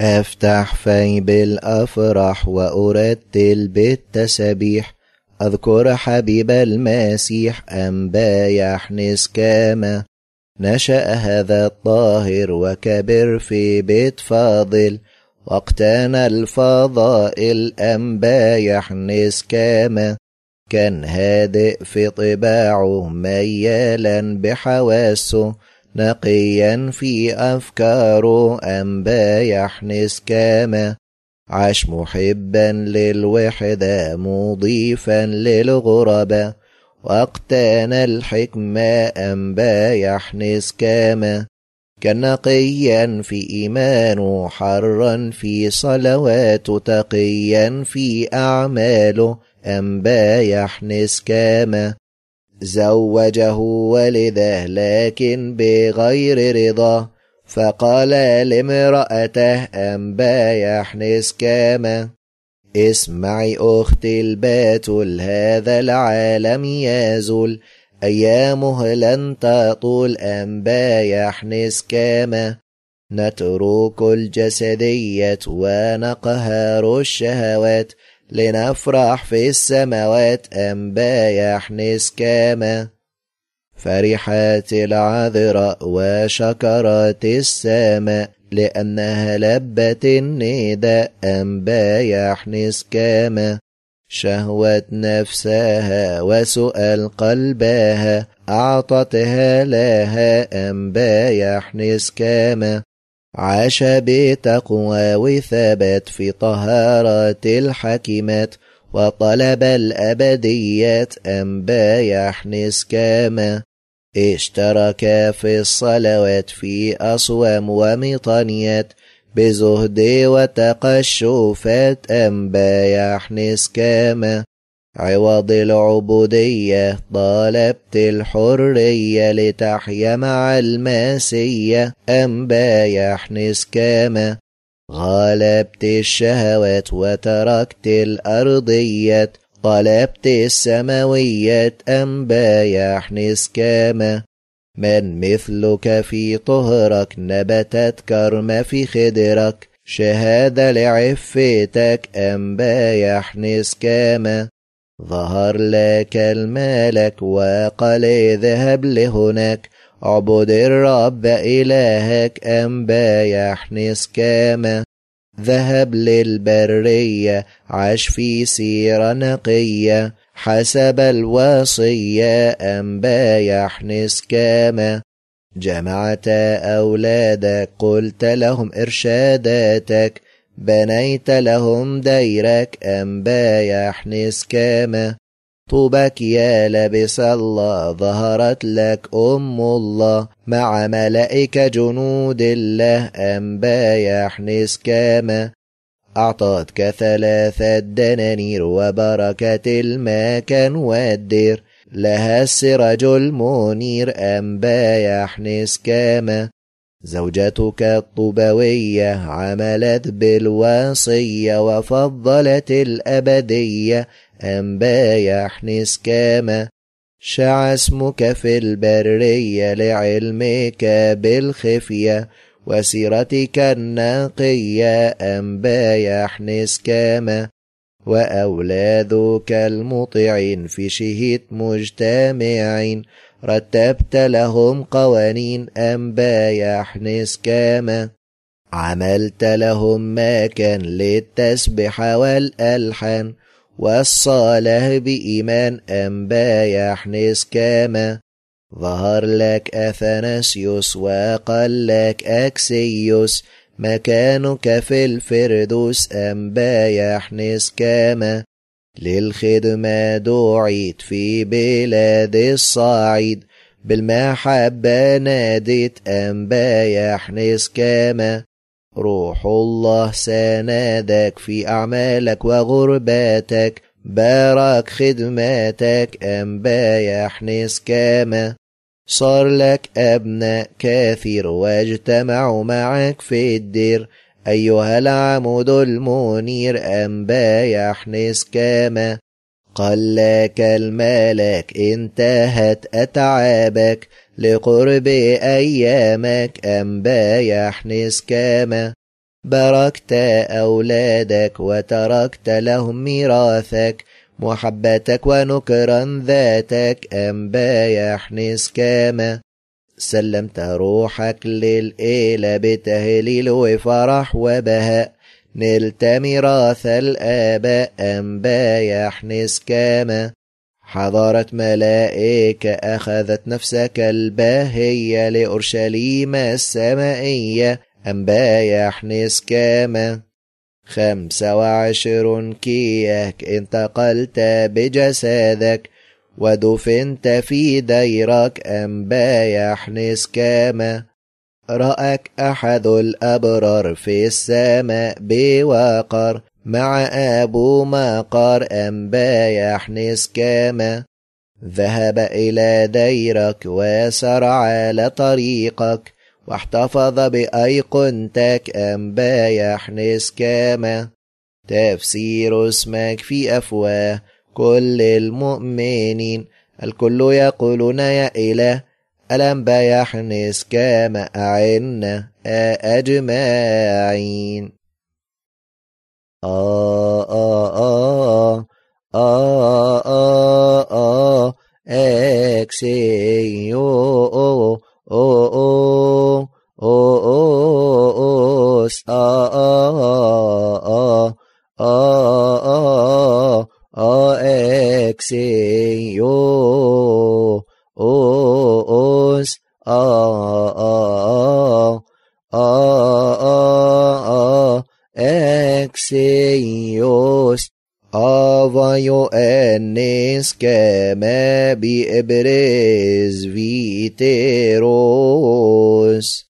أفتح في بالأفرح وأرتل بالتسبيح أذكر حبيب المسيح أم بايح نسكامة نشأ هذا الطاهر وكبر في بيت فاضل واقتنى الفضائل أم بايح نسكامة كان هادئ في طباعه ميالا بحواسه نقيا في أفكاره أنبا يحنس كاما عاش محبا للوحدة مضيفا للغربة واقتنى الحكمة أنبا يحنس كاما كان نقيا في إيمانه حرا في صلواته تقيا في أعماله أنبا يحنس كاما زوجه والده لكن بغير رضاه فقال لامرأته أنبا يحنس كاما اسمعي أختي الباتل هذا العالم يازل أيامه لن تطول أنبا يحنس كاما نترك الجسدية ونقهر الشهوات لنفرح في السماوات أم يحنس كما فرحات العذراء وشكرات السماء لأنها لبت النداء أم يحنس كما شهوة نفسها وسؤال قلبها أعطتها لها أم يحنس كما عاش بتقوى وثبت في طهارة الحكمات وطلب الأبديات أم يحنس كاما اشترك في الصلوات في أصوام ومطنيات بزهد وتقشفات أم يحنس كاما عوض العبودية طالبت الحرية لتحيا مع الماسية أم بايح نسكامة غلبت الشهوات وتركت الأرضية طلبت السماوية أم بايح نسكامة من مثلك في طهرك نبتت كرمة في خدرك شهادة لعفتك أم بايح نسكامة ظهر لك الملك وقال اذهب لهناك اعبد الرب إلهك أم بايح نسكامة ذهب للبرية عاش في سيرة نقية حسب الوصية أم بايح نسكامة جمعت أولادك قلت لهم إرشاداتك بنيت لهم ديرك أم بايح نسكامة طوبك يا لبس الله ظهرت لك أم الله مع ملائكة جنود الله أم بايح نسكامة أعطتك ثلاثة دنانير وبركة المكان والدير لها السراج المنير أم بايح نسكامة زوجتك الطوبوية عملت بالوصية وفضلت الأبدية أنبا يحنس كاما شع اسمك في البرية لعلمك بالخفية وسيرتك الناقية أنبا يحنس كاما وأولادك المطيعين في شهيد مجتمعين رتبت لهم قوانين أم يحنس كاما عملت لهم ما كان للتسبح والألحان والصالة بإيمان أم يحنس كاما ظهر لك أثناسيوس وقال لك أكسيوس مكانك في الفردوس أم يحنس كاما للخدمة دعيت في بلاد الصعيد بالمحبة نادت أنبا يحنس كما روح الله سندك في أعمالك وغرباتك بارك خدماتك أنبا يحنس كما صار لك أبناء كثير واجتمعوا معك في الدير أيها العمود المنير أم كما قال لك الملك انتهت أتعابك لقرب أيامك أم يحنس كما باركت أولادك وتركت لهم ميراثك محبتك ونكرا ذاتك أم يحنس نسكامة سلمت روحك للإله بتهليل وفرح وبهاء نلت ميراث الآباء أنبا يحنس نسكامة حضارة ملائكة أخذت نفسك الباهية لأورشليم السمائية أنبا يحنس نسكامة خمسة وعشرون كياك انتقلت بجسدك ودفنت في ديرك أم يحنس كاما رأك أحد الأبرار في السماء بوقر مع أبو مقر أم يحنس كاما ذهب إلى ديرك وسار على طريقك واحتفظ بأيقونتك أم يحنس كاما تفسير اسمك في أفواه كل المؤمنين الكل يقولون يا إله ألم بيحنس كما أعنا أجمعين آه آه آه آه آه آه إكسي أو أو أو أو أو أو よおーすあーあーあーあーえくせいよしあわよえねすけめびえべれずびてろす